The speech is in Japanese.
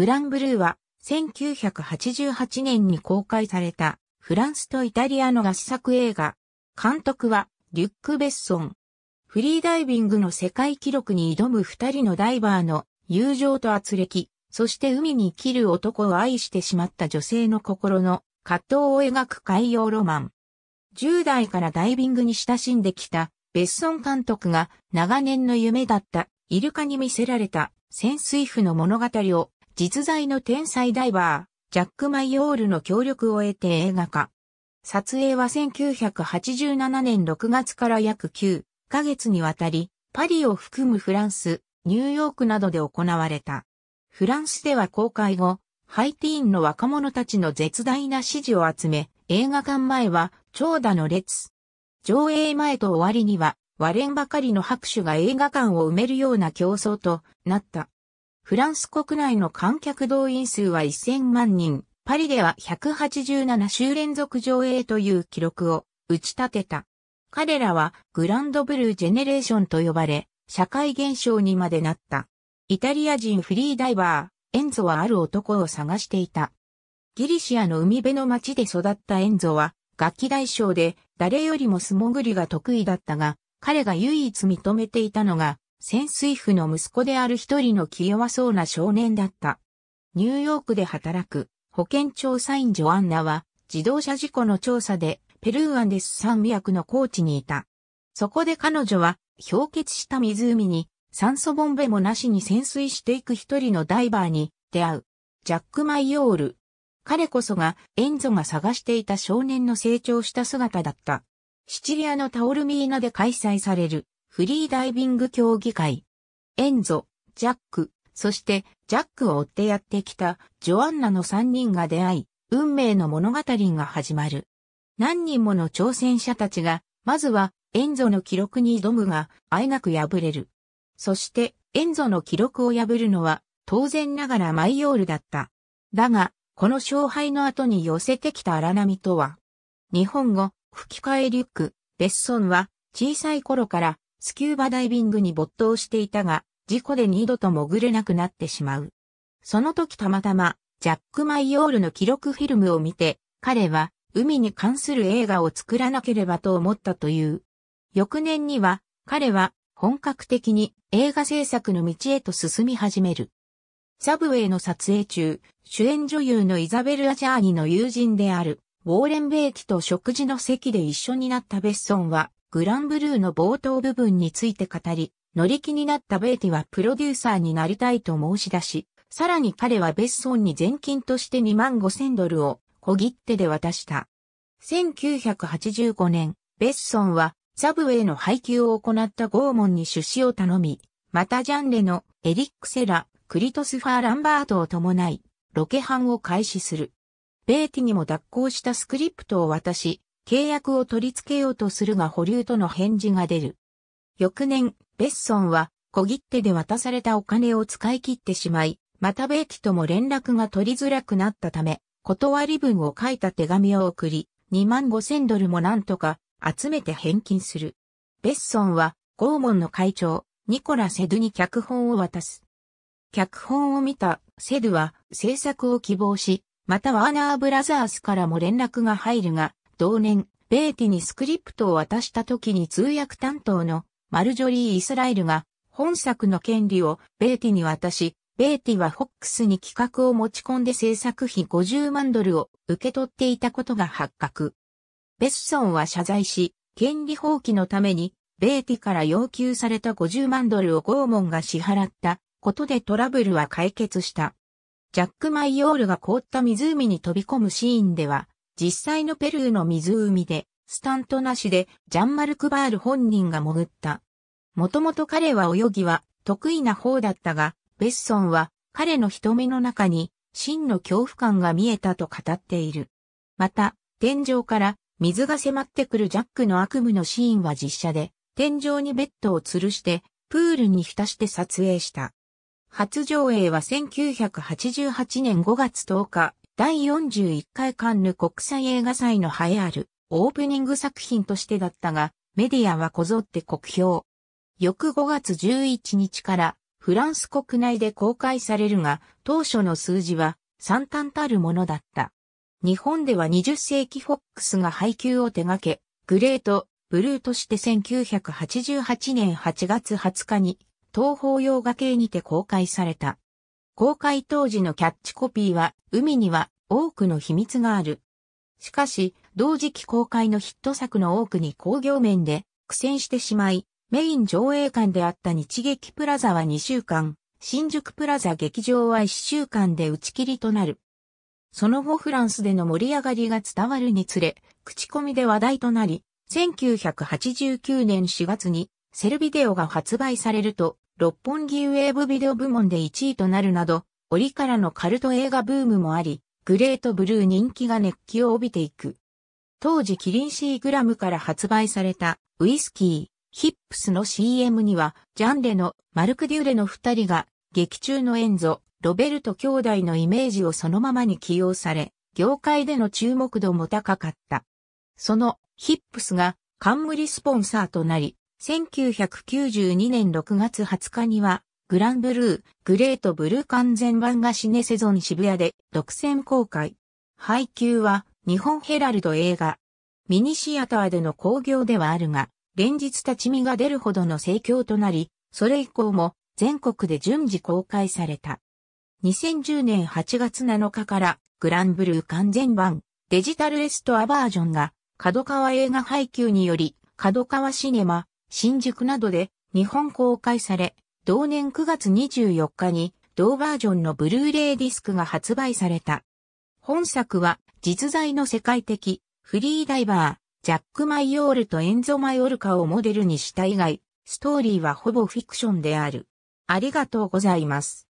グランブルーは1988年に公開されたフランスとイタリアの合作映画。監督はリュック・ベッソン。フリーダイビングの世界記録に挑む二人のダイバーの友情と圧力、そして海に生きる男を愛してしまった女性の心の葛藤を描く海洋ロマン。10代からダイビングに親しんできたベッソン監督が長年の夢だったイルカに見せられた潜水婦の物語を実在の天才ダイバー、ジャック・マイオールの協力を得て映画化。撮影は1987年6月から約9ヶ月にわたり、パリを含むフランス、ニューヨークなどで行われた。フランスでは公開後、ハイティーンの若者たちの絶大な支持を集め、映画館前は長蛇の列。上映前と終わりには、割れんばかりの拍手が映画館を埋めるような競争となった。フランス国内の観客動員数は1000万人、パリでは187週連続上映という記録を打ち立てた。彼らはグランドブルージェネレーションと呼ばれ、社会現象にまでなった。イタリア人フリーダイバー、エンゾはある男を探していた。ギリシアの海辺の町で育ったエンゾは、楽器大将で誰よりも素潜りが得意だったが、彼が唯一認めていたのが潜水婦の息子である一人の気弱そうな少年だった。ニューヨークで働く保健調査員ジョアンナは自動車事故の調査でペルーアンデス山脈の高地にいた。そこで彼女は氷結した湖に酸素ボンベもなしに潜水していく一人のダイバーに出会う。ジャック・マイオール。彼こそがエンゾが探していた少年の成長した姿だった。シチリアのタオルミーナで開催されるフリーダイビング協議会。エンゾ、ジャック、そしてジャックを追ってやってきたジョアンナの3人が出会い、運命の物語が始まる。何人もの挑戦者たちが、まずはエンゾの記録に挑むが、あえなく破れる。そして、エンゾの記録を破るのは、当然ながらマイオールだった。だが、この勝敗の後に寄せてきた荒波とは、日本語、吹き替えリュック、ベッソンは、小さい頃からスキューバダイビングに没頭していたが、事故で二度と潜れなくなってしまう。その時たまたま、ジャック・マイオールの記録フィルムを見て、彼は海に関する映画を作らなければと思ったという。翌年には、彼は本格的に映画制作の道へと進み始める。サブウェイの撮影中、主演女優のイザベル・アジャーニの友人である、ウォーレン・ベイキと食事の席で一緒になったベッソンは、グランブルーの冒頭部分について語り、乗り気になったベーティはプロデューサーになりたいと申し出し、さらに彼はベッソンに全金として2万5千ドルを小切手で渡した。1985年、ベッソンはサブウェイの配給を行ったゴーモンに出資を頼み、またジャンレのエリック・セラ、クリトスファー・ランバートを伴い、ロケハンを開始する。ベーティにも脱行したスクリプトを渡し、契約を取り付けようとするが保留との返事が出る。翌年、ベッソンは小切手で渡されたお金を使い切ってしまい、またベイキとも連絡が取りづらくなったため、断り文を書いた手紙を送り、2万5千ドルもなんとか集めて返金する。ベッソンは、ゴーモンの会長、ニコラ・セドに脚本を渡す。脚本を見たセドは制作を希望し、またワーナーブラザースからも連絡が入るが、同年、ベーティにスクリプトを渡した時に通訳担当のマルジョリー・イスラエルが本作の権利をベーティに渡し、ベーティはフォックスに企画を持ち込んで制作費50万ドルを受け取っていたことが発覚。ベッソンは謝罪し、権利放棄のために、ベーティから要求された50万ドルをゴーモンが支払ったことでトラブルは解決した。ジャック・マイオールが凍った湖に飛び込むシーンでは、実際のペルーの湖で、スタントなしで、ジャンマルク・バール本人が潜った。もともと彼は泳ぎは得意な方だったが、ベッソンは彼の人目の中に真の恐怖感が見えたと語っている。また、天井から水が迫ってくるジャックの悪夢のシーンは実写で、天井にベッドを吊るして、プールに浸して撮影した。初上映は1988年5月10日、第41回カンヌ国際映画祭の栄えあるオープニング作品としてだったが、メディアはこぞって国評。翌5月11日からフランス国内で公開されるが、当初の数字は惨憺たるものだった。日本では20世紀フォックスが配給を手掛け、グレート、ブルーとして1988年8月20日に東方洋画系にて公開された。公開当時のキャッチコピーは、海には多くの秘密がある。しかし、同時期公開のヒット作の多くに工業面で苦戦してしまい、メイン上映館であった日劇プラザは2週間、新宿プラザ劇場は1週間で打ち切りとなる。その後フランスでの盛り上がりが伝わるにつれ、口コミで話題となり、1989年4月にセルビデオが発売されると、六本木ウェーブビデオ部門で1位となるなど、折からのカルト映画ブームもあり、グレートブルー人気が熱気を帯びていく。当時キリンシーグラムから発売されたウイスキー、ヒップスの CM には、ジャンレのマルク・デューレの二人が、劇中のエンゾ、ロベルト兄弟のイメージをそのままに起用され、業界での注目度も高かった。そのヒップスが冠スポンサーとなり、1992年6月20日には、グランブルー、グレートブルー完全版がシネセゾン渋谷で独占公開。配給は日本ヘラルド映画。ミニシアターでの興行ではあるが、連日立ち見が出るほどの盛況となり、それ以降も全国で順次公開された。2010年8月7日からグランブルー完全版デジタルレストアバージョンが角川映画配給により角川シネマ新宿などで日本公開され、同年9月24日に同バージョンのブルーレイディスクが発売された。本作は実在の世界的フリーダイバー、ジャック・マイオールとエンゾ・マイオルカをモデルにした以外、ストーリーはほぼフィクションである。ありがとうございます。